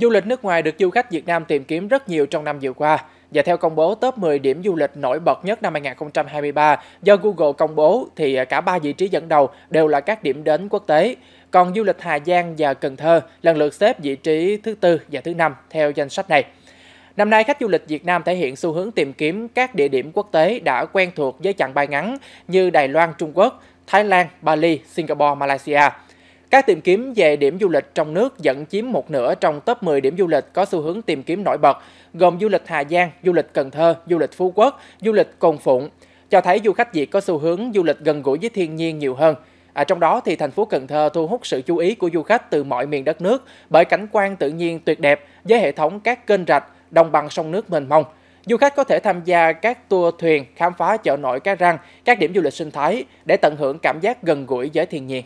Du lịch nước ngoài được du khách Việt Nam tìm kiếm rất nhiều trong năm vừa qua. Và theo công bố top 10 điểm du lịch nổi bật nhất năm 2023 do Google công bố thì à, cả ba vị trí dẫn đầu đều là các điểm đến quốc tế. Còn du lịch Hà Giang và Cần Thơ lần lượt xếp vị trí thứ tư và thứ năm theo danh sách này. Năm nay, khách du lịch Việt Nam thể hiện xu hướng tìm kiếm các địa điểm quốc tế đã quen thuộc với chặng bay ngắn như Đài Loan, Trung Quốc, Thái Lan, Bali, Singapore, Malaysia – các tìm kiếm về điểm du lịch trong nước dẫn chiếm một nửa trong top 10 điểm du lịch có xu hướng tìm kiếm nổi bật, gồm du lịch Hà Giang, du lịch Cần Thơ, du lịch Phú Quốc, du lịch Cồn Phụng, cho thấy du khách Việt có xu hướng du lịch gần gũi với thiên nhiên nhiều hơn. À, trong đó thì thành phố Cần Thơ thu hút sự chú ý của du khách từ mọi miền đất nước bởi cảnh quan tự nhiên tuyệt đẹp với hệ thống các kênh rạch, đồng bằng sông nước mênh mông. Du khách có thể tham gia các tour thuyền, khám phá chợ nổi Cá Răng, các điểm du lịch sinh thái để tận hưởng cảm giác gần gũi với thiên nhiên.